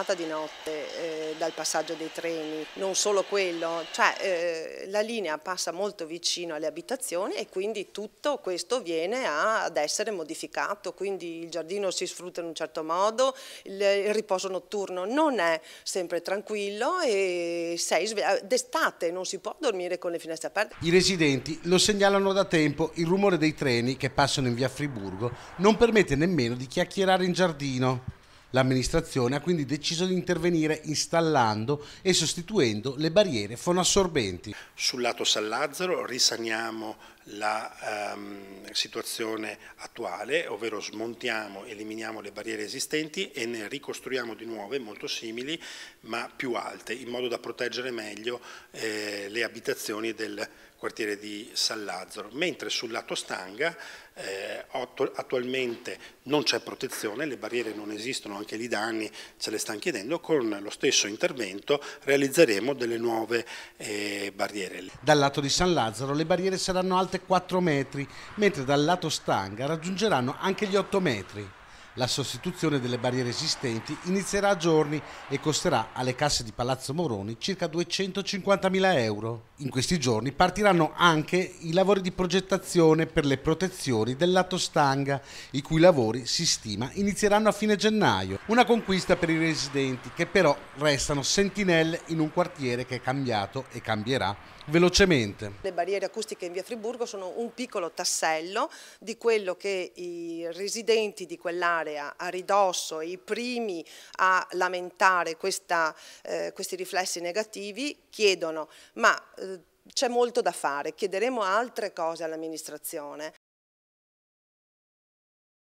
giornata di notte eh, dal passaggio dei treni, non solo quello, cioè eh, la linea passa molto vicino alle abitazioni e quindi tutto questo viene a, ad essere modificato, quindi il giardino si sfrutta in un certo modo, il, il riposo notturno non è sempre tranquillo e sei d'estate non si può dormire con le finestre aperte. I residenti lo segnalano da tempo, il rumore dei treni che passano in via Friburgo non permette nemmeno di chiacchierare in giardino. L'amministrazione ha quindi deciso di intervenire installando e sostituendo le barriere fonoassorbenti. Sul lato San Lazzaro risaniamo la ehm, situazione attuale, ovvero smontiamo, eliminiamo le barriere esistenti e ne ricostruiamo di nuove molto simili ma più alte in modo da proteggere meglio eh, le abitazioni del territorio quartiere di San Lazzaro, mentre sul lato Stanga eh, attualmente non c'è protezione, le barriere non esistono, anche lì da anni ce le stanno chiedendo, con lo stesso intervento realizzeremo delle nuove eh, barriere. Dal lato di San Lazzaro le barriere saranno alte 4 metri, mentre dal lato Stanga raggiungeranno anche gli 8 metri. La sostituzione delle barriere esistenti inizierà a giorni e costerà alle casse di Palazzo Moroni circa 250.000 euro. In questi giorni partiranno anche i lavori di progettazione per le protezioni del lato stanga, i cui lavori si stima inizieranno a fine gennaio. Una conquista per i residenti che però restano sentinelle in un quartiere che è cambiato e cambierà velocemente. Le barriere acustiche in via Friburgo sono un piccolo tassello di quello che i residenti di quell'area nell'area a ridosso e i primi a lamentare questa, eh, questi riflessi negativi chiedono ma eh, c'è molto da fare, chiederemo altre cose all'amministrazione.